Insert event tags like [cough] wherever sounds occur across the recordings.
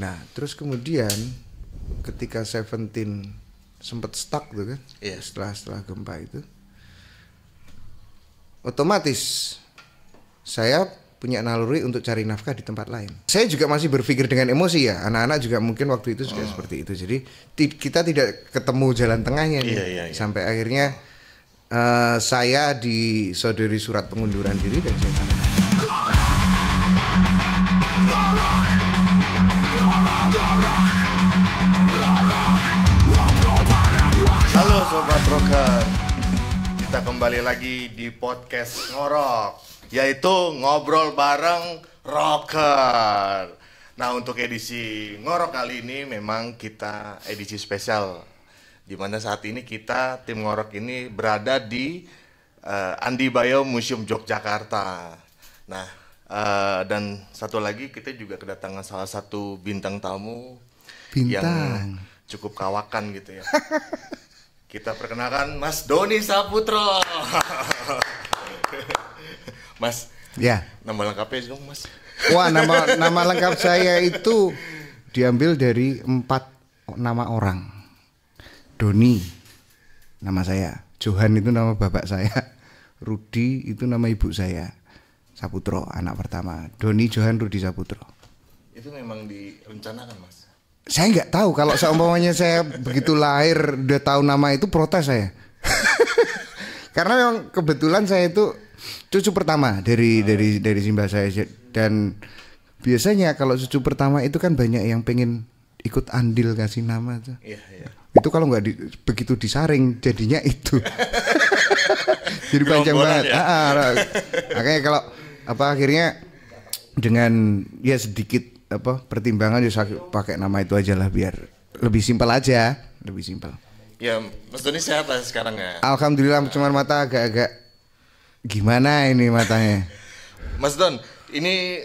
Nah, terus kemudian ketika Seventeen sempat stuck tuh kan, yeah. setelah setelah gempa itu, otomatis saya punya naluri untuk cari nafkah di tempat lain. Saya juga masih berpikir dengan emosi ya. Anak-anak juga mungkin waktu itu juga oh. seperti itu. Jadi kita tidak ketemu jalan tengahnya Yeah, yeah, yeah. Iya. Sampai akhirnya uh, saya disodori surat pengunduran diri dan saya Sobat Rocker Kita kembali lagi di podcast Ngorok Yaitu ngobrol bareng Rocker Nah untuk edisi Ngorok kali ini memang kita edisi spesial Dimana saat ini kita tim Ngorok ini berada di uh, Andi Bayo Museum Yogyakarta Nah uh, dan satu lagi kita juga kedatangan salah satu bintang tamu Bintang yang cukup kawakan gitu ya [laughs] Kita perkenalkan Mas Doni Saputro. [laughs] mas. Ya. Nama lengkapnya dong, Mas. Wah, nama [laughs] nama lengkap saya itu diambil dari empat nama orang. Doni nama saya, Johan itu nama bapak saya, Rudi itu nama ibu saya, Saputro anak pertama, Doni Johan Rudi Saputro. Itu memang direncanakan, Mas saya nggak tahu kalau seumpamanya saya begitu lahir udah tahu nama itu protes saya [laughs] karena memang kebetulan saya itu cucu pertama dari oh. dari dari simbah saya dan biasanya kalau cucu pertama itu kan banyak yang pengen ikut andil kasih nama tuh yeah, yeah. itu kalau nggak di, begitu disaring jadinya itu [laughs] jadi panjang banget ya? Ah, ah, ah, makanya kalau apa akhirnya dengan ya sedikit apa pertimbangan ya pakai nama itu aja lah biar lebih simpel aja lebih simpel ya Mas Doni sehat lah sekarang ya Alhamdulillah nah. cuma mata agak-agak gimana ini matanya [laughs] Mas Don ini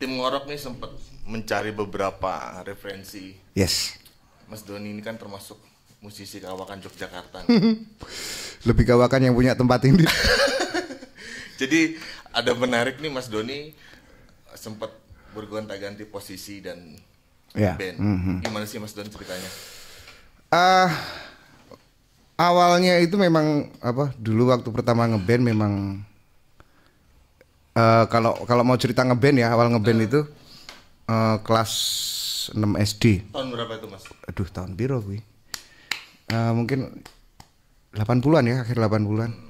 tim ngorok nih sempat mencari beberapa referensi yes Mas Doni ini kan termasuk musisi kawakan Yogyakarta [laughs] lebih kawakan yang punya tempat ini [laughs] jadi ada menarik nih Mas Doni sempat bergonta-ganti posisi dan yeah. band. Mm -hmm. Gimana sih Mas Don ceritanya? Ah uh, awalnya itu memang apa? Dulu waktu pertama ngeband memang uh, kalau kalau mau cerita ngeband ya awal ngeband uh. itu uh, kelas 6 SD. Tahun berapa itu Mas? Aduh tahun biru gue. Uh, mungkin 80-an ya akhir 80-an. Hmm.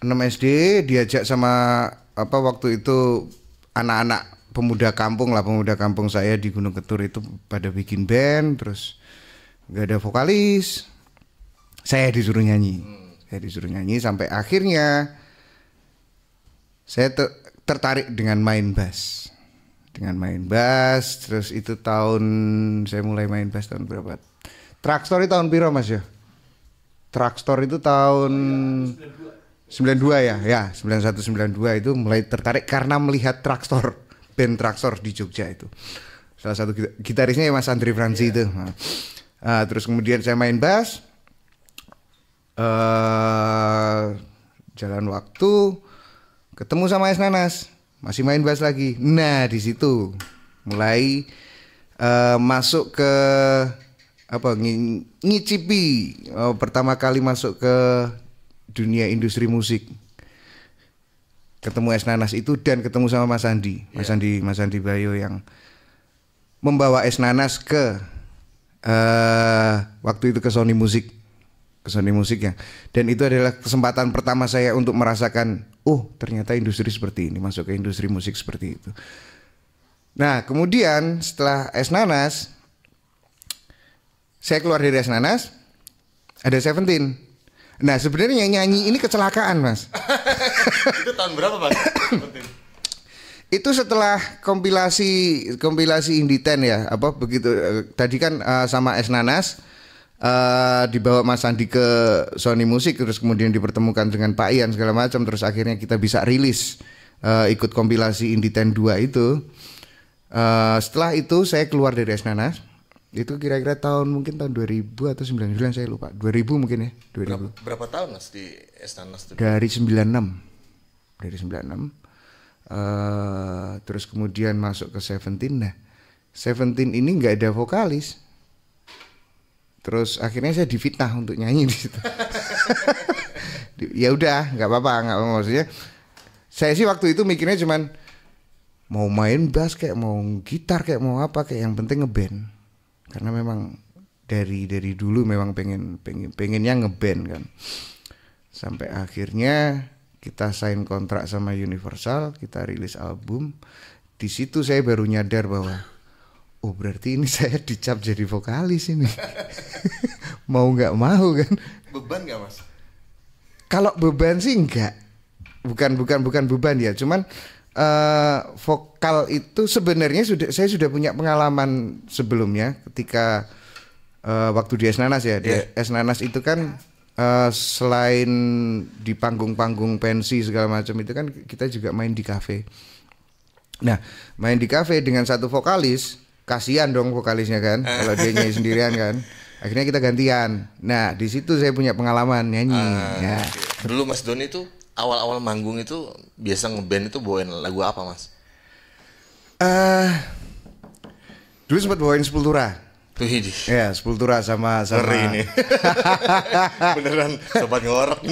6 SD diajak sama apa waktu itu anak-anak pemuda kampung lah pemuda kampung saya di Gunung Ketur itu pada bikin band terus nggak ada vokalis saya disuruh nyanyi hmm. saya disuruh nyanyi sampai akhirnya saya ter tertarik dengan main bass dengan main bass terus itu tahun saya mulai main bass tahun berapa Traktor itu tahun piro mas ya Truck itu tahun oh, ya, 92. sembilan ya ya dua itu mulai tertarik karena melihat traktor band Traktor di Jogja itu. Salah satu gitarisnya Mas Andri Franzi yeah. itu. Nah, ah, terus kemudian saya main bass. Uh, jalan waktu ketemu sama Es Nanas, masih main bass lagi. Nah, di situ mulai uh, masuk ke apa ng ngicipi oh, pertama kali masuk ke dunia industri musik ketemu Es Nanas itu dan ketemu sama Mas Andi, iya. Mas yeah. Andi, Mas Andi Bayo yang membawa Es Nanas ke uh, waktu itu ke Sony Music, ke Sony Music ya. Dan itu adalah kesempatan pertama saya untuk merasakan, oh ternyata industri seperti ini masuk ke industri musik seperti itu. Nah kemudian setelah Es Nanas, saya keluar dari Es Nanas, ada Seventeen Nah sebenarnya nyanyi ini kecelakaan mas. [laughs] itu tahun berapa mas? [coughs] itu setelah kompilasi kompilasi Inditen ya apa begitu tadi kan uh, sama Es Nanas uh, dibawa Mas Andi ke Sony Music terus kemudian dipertemukan dengan Pak Ian segala macam terus akhirnya kita bisa rilis eh, ikut kompilasi Inditen 2 itu setelah itu saya keluar dari Es Nanas itu kira-kira tahun mungkin tahun 2000 atau 99 saya lupa 2000 mungkin ya 2000 berapa, berapa tahun mas di Estanas itu dari 96 dari 96 uh, eh, terus kemudian masuk ke Seventeen nah Seventeen ini nggak ada vokalis terus akhirnya saya difitnah untuk nyanyi di situ [laughs] ya udah nggak apa-apa nggak apa maksudnya saya sih waktu itu mikirnya cuman mau main bass kayak mau gitar kayak mau apa kayak yang penting ngeband karena memang dari dari dulu memang pengen pengen pengennya ngeband kan sampai akhirnya kita sign kontrak sama Universal kita rilis album di situ saya baru nyadar bahwa oh berarti ini [laughs] saya dicap jadi vokalis ini [laughs] mau nggak mau kan beban nggak mas kalau beban sih enggak bukan bukan bukan beban ya cuman uh, vokal itu sebenarnya sudah saya sudah punya pengalaman sebelumnya ketika uh, waktu di Esnanas ya. Di yeah. Esnanas itu kan uh, selain di panggung-panggung pensi segala macam itu kan kita juga main di kafe. Nah, main di kafe dengan satu vokalis, kasihan dong vokalisnya kan kalau dia nyanyi sendirian kan. Akhirnya kita gantian. Nah, di situ saya punya pengalaman nyanyi. Uh, ya. Dulu Mas Doni itu awal-awal manggung itu biasa ngeband itu bawain lagu apa mas? Eh uh, dulu sempat bawain Sepultura. Wih, ya Sepultura sama sama. ini. [laughs] Beneran sobat ngorok. [laughs]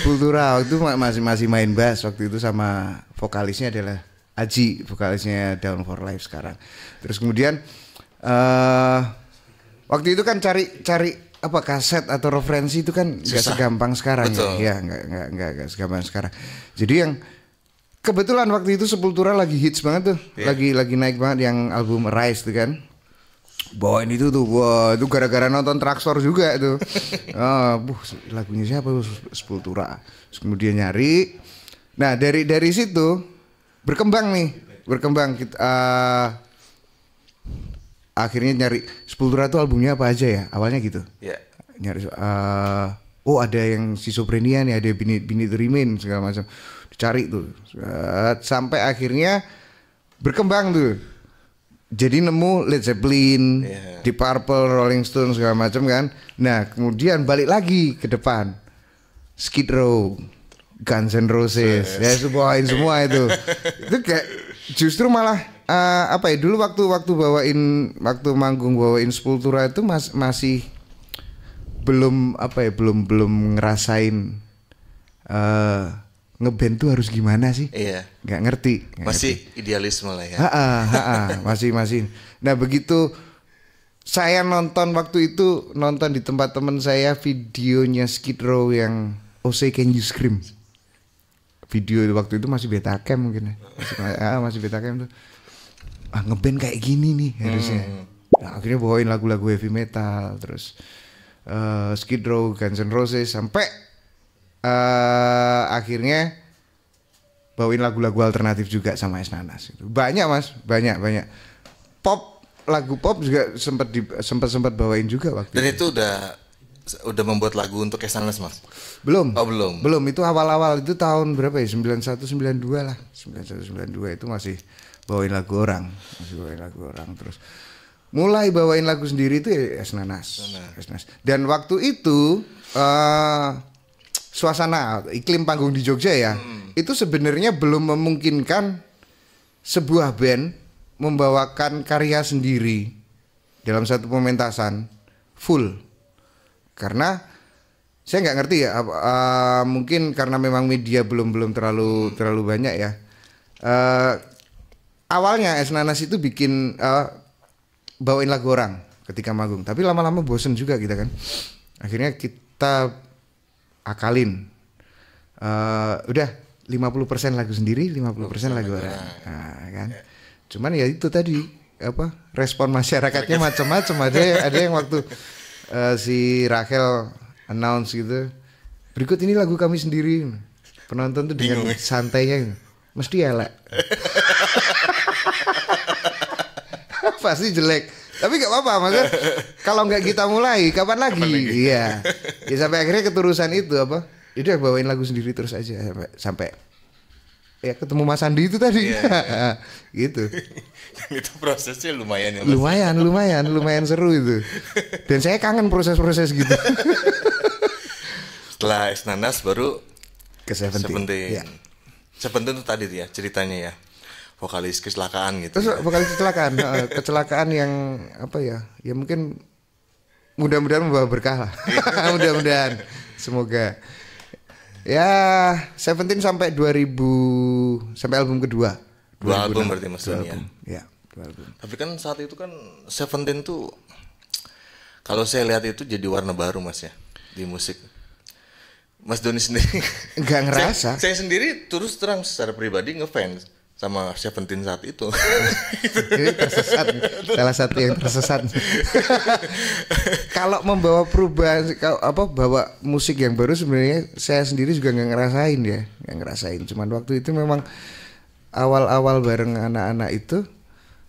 Sepultura waktu itu masih masih main bass waktu itu sama vokalisnya adalah Aji vokalisnya Down for Life sekarang. Terus kemudian uh, waktu itu kan cari cari apa kaset atau referensi itu kan gak segampang sekarang ya? Betul. ya, ya gak, gak, nggak gak segampang sekarang. Jadi yang kebetulan waktu itu Sepultura lagi hits banget tuh, yeah. lagi lagi naik banget yang album Rise tuh kan. Bawain itu tuh, wah itu gara-gara nonton traktor juga tuh oh, [laughs] buh, lagunya siapa tuh Sepultura. Terus kemudian nyari. Nah dari dari situ berkembang nih, berkembang kita. Uh, akhirnya nyari Sepultura tuh albumnya apa aja ya awalnya gitu yeah. nyari uh, oh ada yang si Sobrenia nih ya, ada bini bini Remain segala macam dicari tuh eh, sampai akhirnya berkembang tuh jadi nemu Led Zeppelin, yeah. Deep Purple, Rolling Stone segala macam kan. Nah kemudian balik lagi ke depan Skid Row, Guns N' Roses, yes. ya semuain semua itu. [laughs] itu kayak justru malah uh, apa ya dulu waktu waktu bawain waktu manggung bawain Sepultura itu mas, masih belum apa ya belum belum ngerasain uh, ngeband tuh harus gimana sih? Iya. Gak ngerti. Gak masih ngerti. idealisme lah ya. Ha -ha, masih masih. Nah begitu saya nonton waktu itu nonton di tempat teman saya videonya Skid Row yang Oh Say Can You Scream video itu waktu itu masih beta cam mungkin ya. masih, ah, masih beta cam tuh ah, ngeband kayak gini nih harusnya hmm. nah, akhirnya bawain lagu-lagu heavy metal terus uh, Skid Row Guns N' Roses sampai uh, akhirnya bawain lagu-lagu alternatif juga sama Es Nanas gitu. banyak mas banyak banyak pop lagu pop juga sempat sempat sempat bawain juga waktu dan itu, itu udah udah membuat lagu untuk Kesanas mas? Belum. Oh belum. Belum itu awal-awal itu tahun berapa ya? 91 92 lah. 91 92 itu masih bawain lagu orang, masih bawain lagu orang terus mulai bawain lagu sendiri itu ya Es Nanas. Es Nanas. Dan waktu itu uh, suasana iklim panggung di Jogja ya, hmm. itu sebenarnya belum memungkinkan sebuah band membawakan karya sendiri dalam satu pementasan full karena saya nggak ngerti ya uh, uh, mungkin karena memang media belum belum terlalu terlalu banyak ya uh, awalnya es nanas itu bikin uh, bawain lagu orang ketika magung, tapi lama-lama bosen juga kita kan akhirnya kita akalin uh, udah 50% lagu sendiri 50% lagu orang nah, kan ya. cuman ya itu tadi apa respon masyarakatnya macam-macam ada ada yang waktu uh, si Rachel announce gitu berikut ini lagu kami sendiri penonton tuh dengan Bingung. Ya. santainya mesti elek [laughs] pasti jelek tapi gak apa-apa maksudnya kalau nggak kita mulai kapan lagi, iya ya sampai akhirnya keturusan itu apa Itu bawain lagu sendiri terus aja sampai sampai ya ketemu Mas Andi itu tadi yeah, iya, iya. [laughs] yeah. gitu [laughs] itu prosesnya lumayan ya Mas. lumayan lumayan lumayan seru itu dan saya kangen proses-proses gitu [laughs] setelah es nanas baru ke Seventeen Seventeen yeah. Ya. itu tadi ya ceritanya ya vokalis kecelakaan gitu Terus, ya. vokalis kecelakaan eh, kecelakaan yang apa ya ya mungkin mudah-mudahan membawa berkah lah mudah-mudahan semoga Ya, Seventeen sampai 2000 sampai album kedua. Dua album berarti Mas dua ya? album. Ya, dua album. Tapi kan saat itu kan Seventeen tuh kalau saya lihat itu jadi warna baru Mas ya di musik. Mas Doni sendiri nggak ngerasa. [laughs] saya, saya sendiri terus terang secara pribadi ngefans sama Seventeen saat itu. [laughs] tersesat, salah satu yang tersesat. kalau membawa perubahan, kalau apa bawa musik yang baru sebenarnya saya sendiri juga nggak ngerasain ya, nggak ngerasain. Cuman waktu itu memang awal-awal bareng anak-anak itu,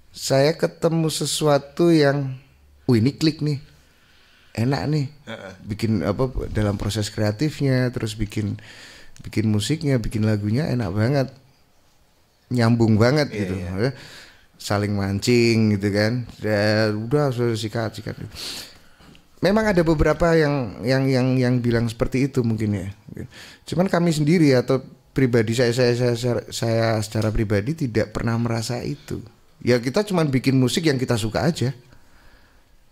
saya ketemu sesuatu yang, wih ini klik nih, enak nih, bikin apa dalam proses kreatifnya, terus bikin bikin musiknya, bikin lagunya enak banget nyambung banget yeah, gitu yeah. saling mancing gitu kan dan ya, udah sudah sikat sikat gitu. memang ada beberapa yang yang yang yang bilang seperti itu mungkin ya cuman kami sendiri atau pribadi saya saya saya saya, secara pribadi tidak pernah merasa itu ya kita cuma bikin musik yang kita suka aja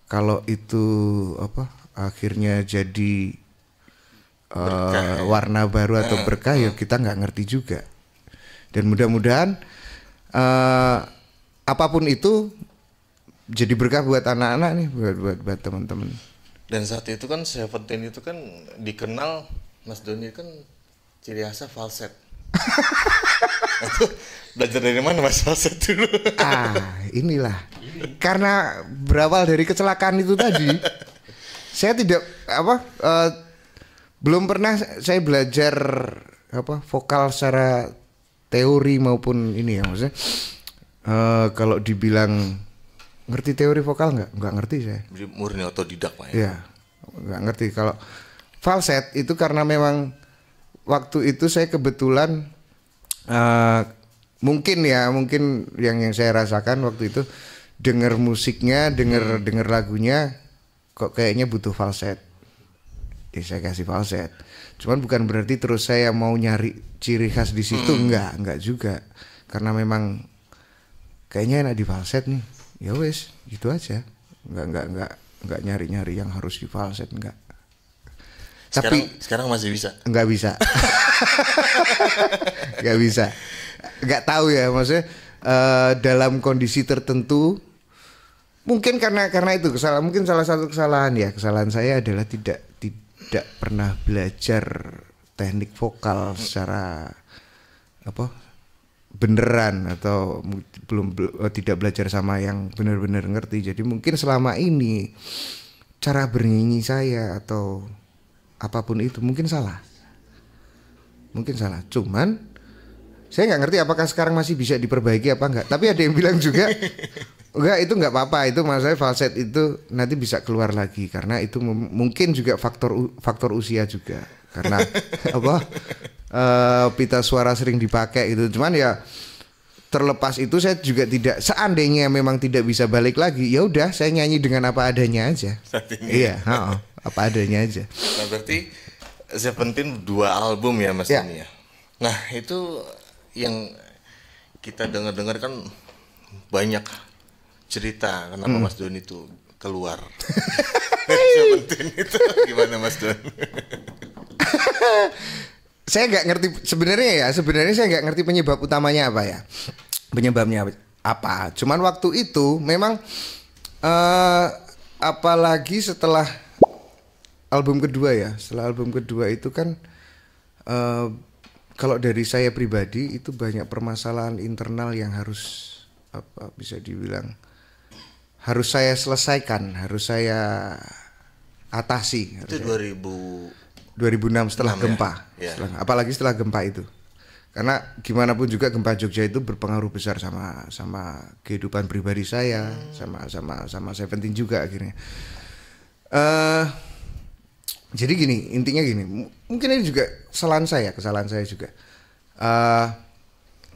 kalau itu apa akhirnya jadi uh, warna baru atau eh, berkah ya eh. kita nggak ngerti juga dan mudah-mudahan uh, apapun itu jadi berkah buat anak-anak nih buat buat buat teman-teman dan saat itu kan Seventeen itu kan dikenal Mas Doni kan ciri khasnya falset [laughs] belajar dari mana Mas falset dulu ah inilah karena berawal dari kecelakaan itu tadi [laughs] saya tidak apa uh, belum pernah saya belajar apa vokal secara teori maupun ini ya maksudnya uh, kalau dibilang ngerti teori vokal nggak nggak ngerti saya murni otodidak pak ya, ya ngerti kalau falset itu karena memang waktu itu saya kebetulan uh, mungkin ya mungkin yang yang saya rasakan waktu itu dengar musiknya dengar hmm. denger lagunya kok kayaknya butuh falset ya saya kasih falset. Cuman bukan berarti terus saya mau nyari ciri khas di situ enggak, enggak juga. Karena memang kayaknya enak di falset nih. Ya wes, gitu aja. Enggak enggak enggak enggak nyari-nyari yang harus di falset enggak. Sekarang, Tapi sekarang masih bisa. Enggak bisa. [laughs] enggak bisa. Enggak tahu ya maksudnya uh, dalam kondisi tertentu mungkin karena karena itu kesalahan mungkin salah satu kesalahan ya kesalahan saya adalah tidak tidak pernah belajar teknik vokal secara apa beneran atau belum eh, tidak belajar sama yang benar-benar ngerti. Jadi mungkin selama ini cara bernyanyi saya atau apapun itu mungkin salah. Mungkin salah. Cuman saya nggak ngerti apakah sekarang masih bisa diperbaiki apa enggak Tapi ada yang bilang juga [laughs] Enggak itu enggak apa-apa itu maksudnya falset itu nanti bisa keluar lagi karena itu mungkin juga faktor faktor usia juga karena [laughs] apa uh, pita suara sering dipakai gitu cuman ya terlepas itu saya juga tidak seandainya memang tidak bisa balik lagi ya udah saya nyanyi dengan apa adanya aja iya apa adanya aja nah berarti Seventeen dua album ya mas ya. ini ya nah itu yang kita dengar-dengar kan banyak cerita kenapa hmm. Mas Don itu keluar [laughs] itu gimana Mas Don? [laughs] saya nggak ngerti sebenarnya ya sebenarnya saya nggak ngerti penyebab utamanya apa ya penyebabnya apa cuman waktu itu memang uh, apalagi setelah album kedua ya setelah album kedua itu kan uh, kalau dari saya pribadi itu banyak permasalahan internal yang harus apa bisa dibilang harus saya selesaikan, harus saya atasi. itu 2000 2006 setelah ya? gempa. Ya? Ya. apalagi setelah gempa itu. Karena gimana pun juga gempa Jogja itu berpengaruh besar sama sama kehidupan pribadi saya, hmm. sama sama sama Seventeen juga akhirnya. Uh, jadi gini, intinya gini, mungkin ini juga kesalahan saya, kesalahan saya juga. Uh,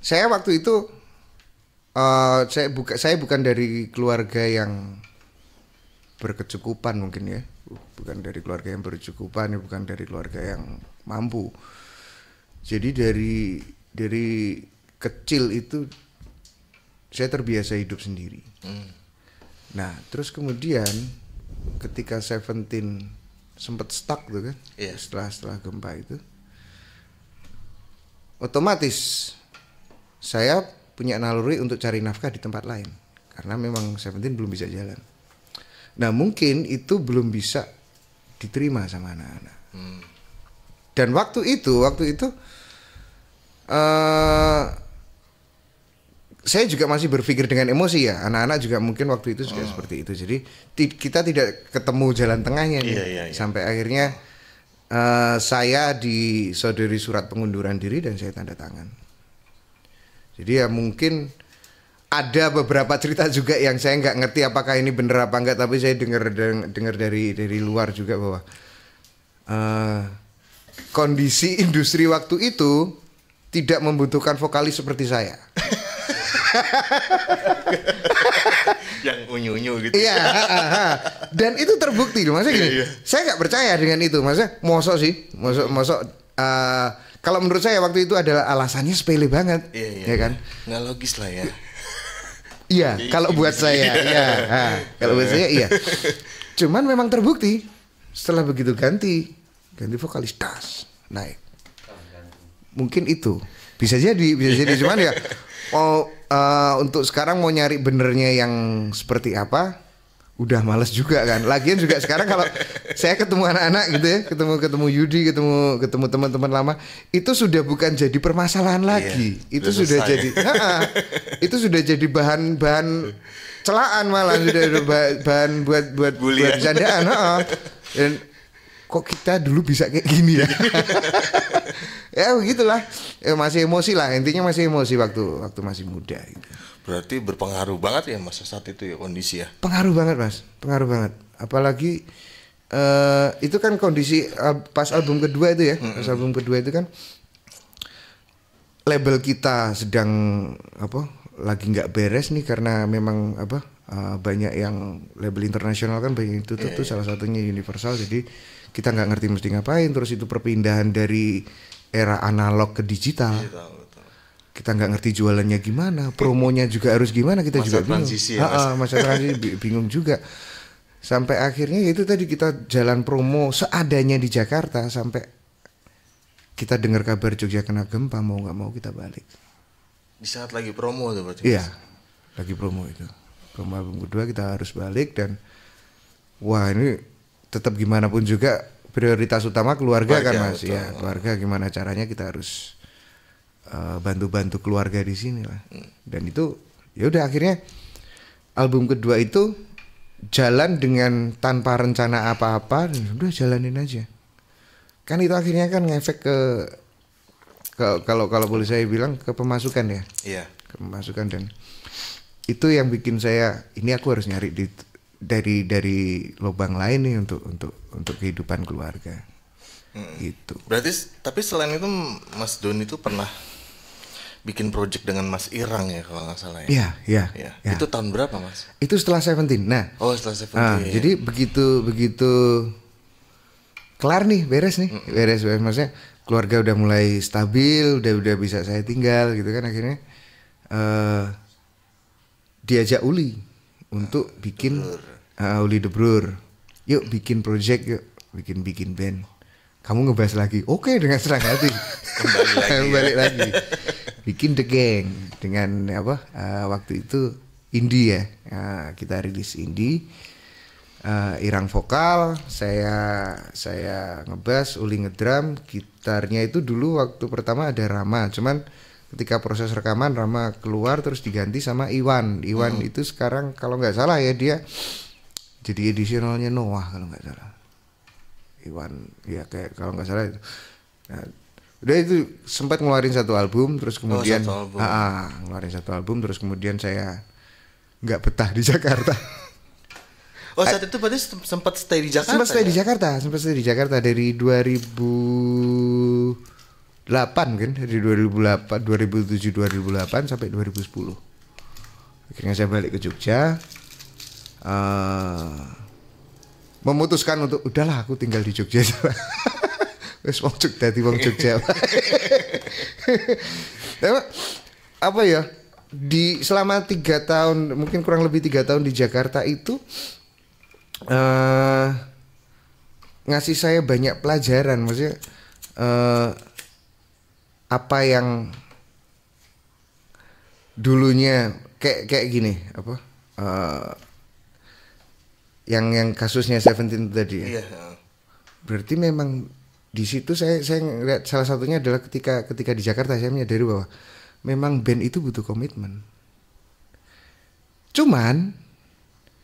saya waktu itu Eh, saya buka saya bukan dari keluarga yang berkecukupan mungkin ya uh, bukan dari keluarga yang berkecukupan ya, bukan dari keluarga yang mampu jadi dari dari kecil itu saya terbiasa hidup sendiri hmm. nah terus kemudian ketika Seventeen sempat stuck tuh kan yeah. setelah setelah gempa itu otomatis saya punya naluri untuk cari nafkah di tempat lain karena memang Seventeen belum bisa jalan. Nah mungkin itu belum bisa diterima sama anak-anak. Hmm. Dan waktu itu, waktu itu uh, saya juga masih berpikir dengan emosi ya. Anak-anak juga mungkin waktu itu juga oh. seperti itu. Jadi kita tidak ketemu jalan tengahnya nih. Yeah, yeah, yeah. Sampai akhirnya uh, saya disodori surat pengunduran diri dan saya tanda tangan. Jadi ya mungkin ada beberapa cerita juga yang saya nggak ngerti apakah ini bener apa enggak tapi saya dengar dengar dari dari luar juga bahwa uh, kondisi industri waktu itu tidak membutuhkan vokalis seperti saya. [laughs] yang unyu-unyu gitu. Iya, dan itu terbukti loh gini. Iya. Saya nggak percaya dengan itu, maksudnya. mosok sih, mosok mosok uh, kalau menurut saya waktu itu adalah alasannya sepele banget, iya, iya, ya kan? Iya. Nggak logis lah ya. [laughs] iya, kalau buat saya, [laughs] ya. kalau buat saya, iya. Cuman memang terbukti setelah begitu ganti, ganti vokalis das naik. Mungkin itu bisa jadi, bisa jadi. Cuman ya, [laughs] mau uh, untuk sekarang mau nyari benernya yang seperti apa? udah males juga kan. Lagian juga sekarang kalau saya ketemu anak-anak gitu ya, ketemu ketemu Yudi, ketemu ketemu teman-teman lama, itu sudah bukan jadi permasalahan iya, lagi. Iya, itu sudah saya. jadi ha -ha, itu sudah jadi bahan-bahan celaan malah sudah bahan buat buat Bulian. buat candaan, ha -ha. Dan kok kita dulu bisa kayak gini ya. [laughs] ya begitulah. Ya, masih emosi lah, intinya masih emosi waktu waktu masih muda gitu. Berarti berpengaruh banget ya masa saat itu ya kondisi ya. Pengaruh banget mas, pengaruh banget. Apalagi uh, itu kan kondisi uh, pas album kedua itu ya, mm -hmm. pas album kedua itu kan label kita sedang apa lagi nggak beres nih karena memang apa uh, banyak yang label internasional kan banyak itu iya, tuh, yeah, tuh salah satunya Universal jadi kita nggak ngerti mesti ngapain terus itu perpindahan dari era analog ke digital. digital kita nggak ngerti jualannya gimana, promonya juga harus gimana kita masa juga transisi bingung. Ya, masa. transisi bingung juga. Sampai akhirnya ya itu tadi kita jalan promo seadanya di Jakarta sampai kita dengar kabar Jogja kena gempa mau nggak mau kita balik. Di saat lagi promo tuh berarti. Iya, lagi promo itu. Promo album kedua kita harus balik dan wah ini tetap gimana pun juga prioritas utama keluarga, kan, keluarga kan mas iya, betul. ya keluarga gimana caranya kita harus Eh, bantu-bantu keluarga di sini lah dan itu ya udah akhirnya album kedua itu jalan dengan tanpa rencana apa-apa udah jalanin aja kan itu akhirnya kan ngefek ke kalau kalau boleh saya bilang ke pemasukan ya iya ke pemasukan dan itu yang bikin saya ini aku harus nyari di dari dari lubang lain nih untuk untuk untuk kehidupan keluarga. Hmm. Gitu. Berarti tapi selain itu Mas Don itu pernah bikin project dengan Mas Irang ya kalau nggak salah ya. Iya, iya. Ya. Ya. Itu tahun berapa Mas? Itu setelah Seventeen. Nah. Oh setelah Seventeen. Nah, iya, iya. jadi begitu begitu kelar nih beres nih mm. beres beres maksudnya keluarga udah mulai stabil udah udah bisa saya tinggal gitu kan akhirnya uh, diajak Uli untuk uh, bikin Uh, Uli Debrur yuk bikin project yuk bikin bikin band kamu ngebahas lagi oke okay, dengan senang hati kembali lagi, [laughs] kembali ya. lagi bikin The Gang dengan apa uh, waktu itu indie ya uh, kita rilis indie uh, Irang vokal saya saya ngebass Uli ngedrum gitarnya itu dulu waktu pertama ada Rama cuman ketika proses rekaman Rama keluar terus diganti sama Iwan Iwan hmm. itu sekarang kalau nggak salah ya dia jadi edisionalnya Noah kalau nggak salah Iwan ya kayak kalau nggak salah itu nah, udah itu sempat ngeluarin satu album terus oh, kemudian oh, satu album. Ah, ah, ngeluarin satu album terus kemudian saya nggak betah di [laughs] Jakarta Oh saat itu berarti sempat stay di Jakarta sempat stay ya? di Jakarta sempat stay di Jakarta dari 2008 kan dari 2008 2007 2008 sampai 2010 akhirnya saya balik ke Jogja uh, memutuskan untuk udahlah aku tinggal di Jogja [laughs] Wis wong Jogja dadi wong Jogja. apa ya? Di selama tiga tahun, mungkin kurang lebih tiga tahun di Jakarta itu uh, ngasih saya banyak pelajaran, maksudnya uh, apa yang dulunya kayak kayak gini apa? Uh, yang yang kasusnya Seventeen tadi ya. yeah. Iya, Berarti memang di situ saya saya lihat salah satunya adalah ketika ketika di Jakarta saya menyadari bahwa memang band itu butuh komitmen. Cuman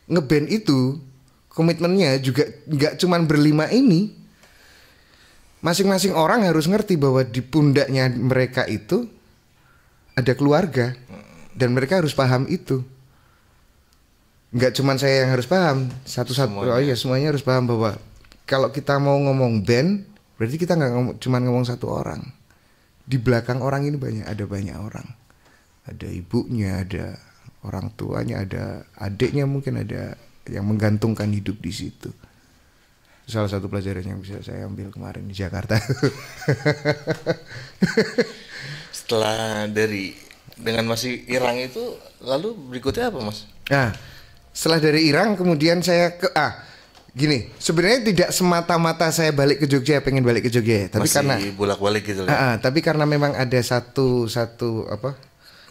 ngeband itu komitmennya juga nggak cuman berlima ini. Masing-masing orang harus ngerti bahwa di pundaknya mereka itu ada keluarga dan mereka harus paham itu. Nggak cuman saya yang harus paham, satu-satu oh iya semuanya harus paham bahwa kalau kita mau ngomong band Berarti kita nggak ngom cuma ngomong satu orang. Di belakang orang ini banyak ada banyak orang. Ada ibunya, ada orang tuanya, ada adiknya mungkin ada yang menggantungkan hidup di situ. Salah satu pelajaran yang bisa saya ambil kemarin di Jakarta. [laughs] Setelah dari dengan masih Irang itu lalu berikutnya apa, Mas? Nah, setelah dari Irang kemudian saya ke ah gini sebenarnya tidak semata-mata saya balik ke Jogja pengen balik ke Jogja tapi Masih karena bolak-balik gitu ya. Uh, tapi karena memang ada satu satu apa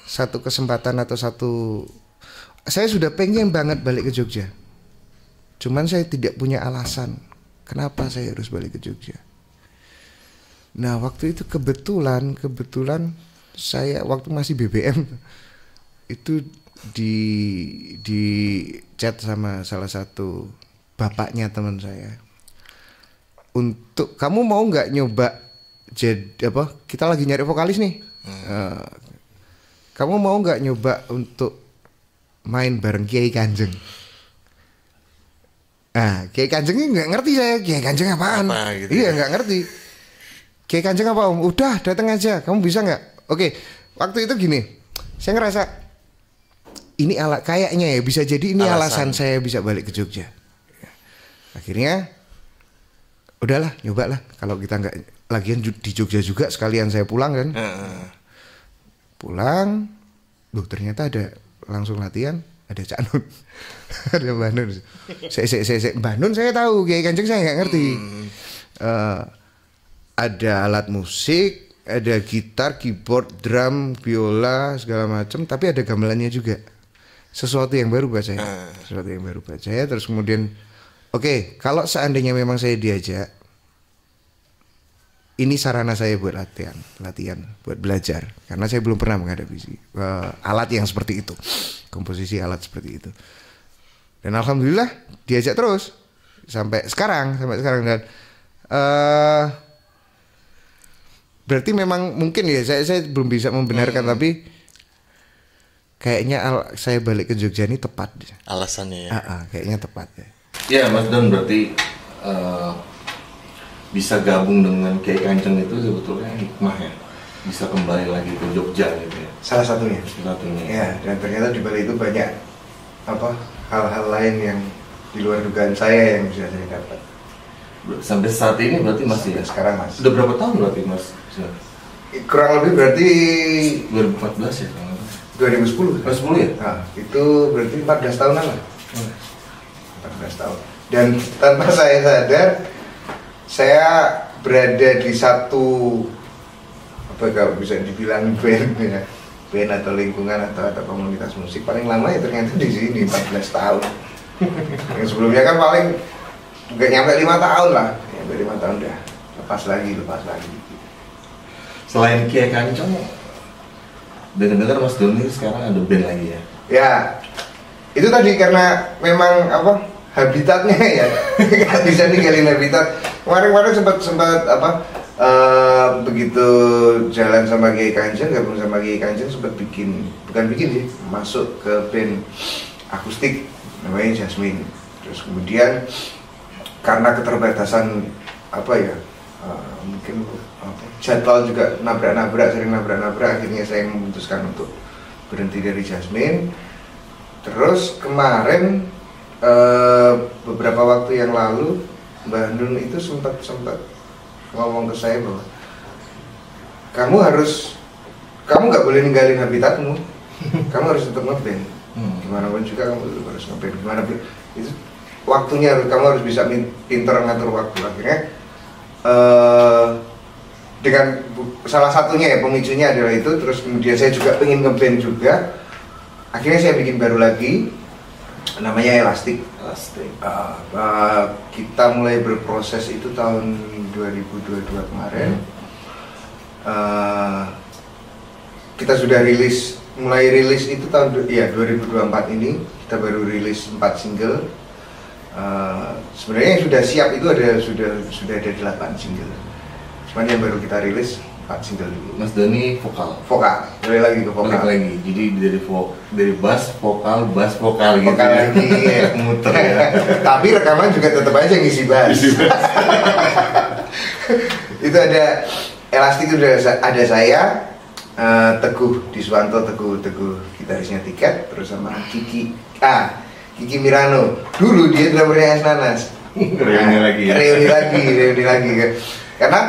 satu kesempatan atau satu saya sudah pengen banget balik ke Jogja cuman saya tidak punya alasan kenapa saya harus balik ke Jogja nah waktu itu kebetulan kebetulan saya waktu masih BBM itu di di chat sama salah satu bapaknya teman saya untuk kamu mau nggak nyoba jadi apa kita lagi nyari vokalis nih hmm. kamu mau nggak nyoba untuk main bareng Kiai Kanjeng Ah Kiai Kanjeng ini nggak ngerti saya Kiai Kanjeng apaan Apa, gitu iya ya? nggak ya. ngerti Kiai Kanjeng apa om udah datang aja kamu bisa nggak oke waktu itu gini saya ngerasa ini ala kayaknya ya bisa jadi ini alasan, alasan saya bisa balik ke Jogja akhirnya udahlah nyoba lah kalau kita nggak lagian di Jogja juga sekalian saya pulang kan pulang loh ternyata ada langsung latihan ada Cak Nun [laughs] ada Mbak Nun saya, saya, saya, saya. Mbak saya tahu Kiai Kanjeng saya nggak ngerti hmm. uh, ada alat musik ada gitar keyboard drum biola segala macam tapi ada gamelannya juga sesuatu yang baru buat saya sesuatu yang baru buat saya terus kemudian Oke, kalau seandainya memang saya diajak, ini sarana saya buat latihan, latihan, buat belajar. Karena saya belum pernah menghadapi uh, alat yang seperti itu, komposisi alat seperti itu. Dan alhamdulillah diajak terus sampai sekarang, sampai sekarang dan uh, berarti memang mungkin ya saya saya belum bisa membenarkan hmm. tapi kayaknya saya balik ke Jogja ini tepat alasannya ya uh -uh, kayaknya tepat ya Ya Mas Don berarti uh, bisa gabung dengan Kiai Kanceng itu sebetulnya hikmah ya bisa kembali lagi ke Jogja gitu ya salah satunya salah satunya ya dan ternyata di balik itu banyak apa hal-hal lain yang di luar dugaan saya yang bisa saya dapat sampai saat ini berarti masih ya? sampai ya? sekarang mas Sudah berapa tahun berarti mas kurang lebih berarti 2014 ya 2010 2010 ya nah, itu berarti 14 tahunan lah 15 tahun dan tanpa saya sadar saya berada di satu apa kalau bisa dibilang band ya band atau lingkungan atau atau komunitas musik paling lama ya ternyata di sini 14 tahun yang sebelumnya kan paling nggak nyampe lima tahun lah nyampe lima tahun dah lepas lagi lepas lagi selain Kia Kancong dengar-dengar Mas Doni sekarang ada band lagi ya ya itu tadi karena memang apa habitatnya [laughs] ya nggak bisa ninggalin habitat kemarin-kemarin sempat sempat apa uh, begitu jalan sama Gai Kanjeng gabung sama Gai Kanjeng sempat bikin bukan bikin sih masuk ke band akustik namanya Jasmine terus kemudian karena keterbatasan apa ya uh, mungkin apa, jadwal juga nabrak-nabrak sering nabrak-nabrak akhirnya saya memutuskan untuk berhenti dari Jasmine terus kemarin uh, beberapa waktu yang lalu Mbak Nun itu sempat sempat ngomong ke saya bahwa kamu harus kamu nggak boleh ninggalin habitatmu kamu harus tetap ngeband hmm. gimana pun juga kamu tetap harus ngeband gimana pun itu waktunya harus kamu harus bisa pinter ngatur waktu akhirnya uh, dengan salah satunya ya pemicunya adalah itu terus kemudian saya juga pengen ngeband juga akhirnya saya bikin baru lagi namanya elastik. Elastik. Uh, uh, kita mulai berproses itu tahun 2022 kemarin. Hmm. Uh, kita sudah rilis mulai rilis itu tahun ya 2024 ini kita baru rilis 4 single. Uh, sebenarnya yang sudah siap itu ada sudah sudah ada 8 single. Cuman yang baru kita rilis empat single dulu Mas Dani vokal vokal balik lagi ke vokal balik lagi jadi dari vo dari bass vokal bass vokal, vokal gitu vokal ya. lagi iya, muter ya [laughs] tapi rekaman juga tetap aja ngisi bass, ngisi bass. [laughs] itu ada elastik itu ada saya uh, teguh Diswanto teguh teguh gitarisnya tiket terus sama Kiki ah Kiki Mirano dulu dia drummernya Es Nanas reuni lagi ya. reuni lagi reuni lagi karena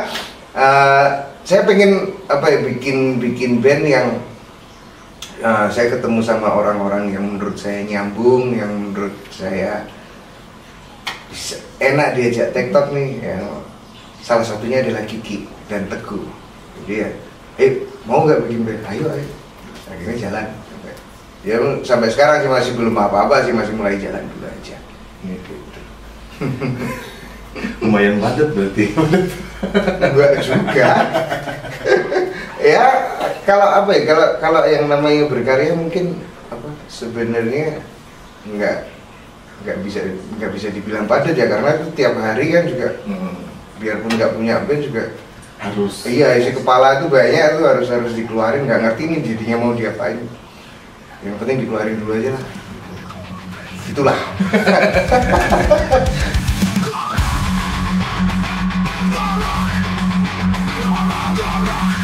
eh, saya pengen apa ya bikin bikin band yang uh, saya ketemu sama orang-orang yang menurut saya nyambung yang menurut saya bisa, enak diajak tektok nih ya. salah satunya adalah Kiki dan Teguh jadi ya eh mau nggak bikin band ayo ayo akhirnya jalan ya sampai sekarang sih masih belum apa-apa sih masih mulai jalan dulu aja gitu [laughs] lumayan padat berarti enggak juga ya kalau apa ya kalau kalau yang namanya berkarya mungkin apa sebenarnya nggak nggak bisa nggak bisa dibilang padat ya karena itu tiap hari kan juga hmm. biarpun nggak punya band juga harus iya isi kepala itu banyak tuh harus harus dikeluarin nggak ngerti ini jadinya mau diapain yang penting dikeluarin dulu aja lah itulah [laughs] Rock, rock, rock.